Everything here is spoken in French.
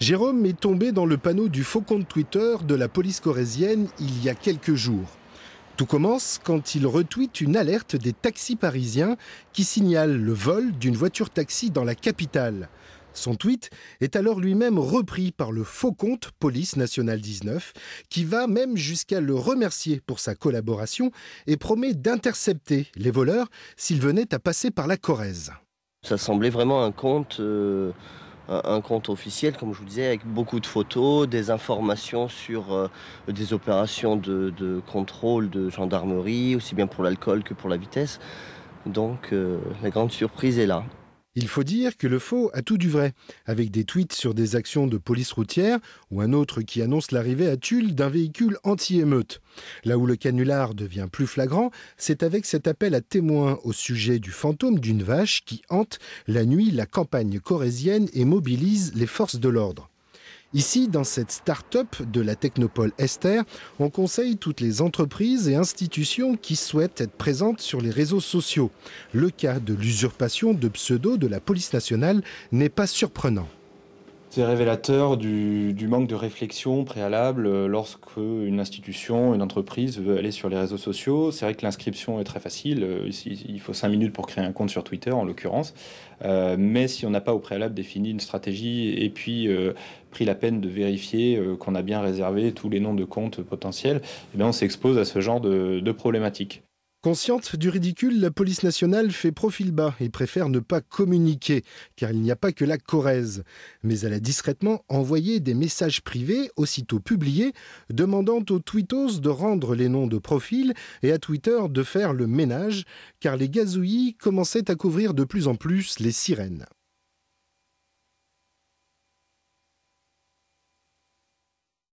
Jérôme est tombé dans le panneau du faux compte Twitter de la police corésienne il y a quelques jours. Tout commence quand il retweet une alerte des taxis parisiens qui signale le vol d'une voiture taxi dans la capitale. Son tweet est alors lui-même repris par le faux compte Police Nationale 19, qui va même jusqu'à le remercier pour sa collaboration et promet d'intercepter les voleurs s'ils venaient à passer par la Corrèze. Ça semblait vraiment un compte euh, un, compte officiel, comme je vous disais, avec beaucoup de photos, des informations sur euh, des opérations de, contrôle de gendarmerie, aussi bien pour l'alcool que pour la vitesse. Donc euh, la grande surprise est là. Il faut dire que le faux a tout du vrai, avec des tweets sur des actions de police routière ou un autre qui annonce l'arrivée à Tulle d'un véhicule anti-émeute. Là où le canular devient plus flagrant, c'est avec cet appel à témoins au sujet du fantôme d'une vache qui hante la nuit la campagne corésienne et mobilise les forces de l'ordre. Ici, dans cette start-up de la Technopole Esther, on conseille toutes les entreprises et institutions qui souhaitent être présentes sur les réseaux sociaux. Le cas de l'usurpation de pseudo de la police nationale n'est pas surprenant. C'est révélateur du, manque de réflexion préalable lorsque une institution, une entreprise veut aller sur les réseaux sociaux. C'est vrai que l'inscription est très facile. Euh, il faut cinq minutes pour créer un compte sur Twitter, en l'occurrence. Euh, mais si on n'a pas au préalable défini une stratégie et puis euh, pris la peine de vérifier qu'on a bien réservé tous les noms de comptes potentiels, eh on s'expose à ce genre de, de problématiques. Consciente du ridicule, la police nationale fait profil bas et préfère ne pas communiquer, car il n'y a pas que la Corrèze. Mais elle a discrètement envoyé des messages privés, aussitôt publiés, demandant aux tweetos de rendre les noms de profil et à Twitter de faire le ménage, car les gazouillis commençaient à couvrir de plus en plus les sirènes.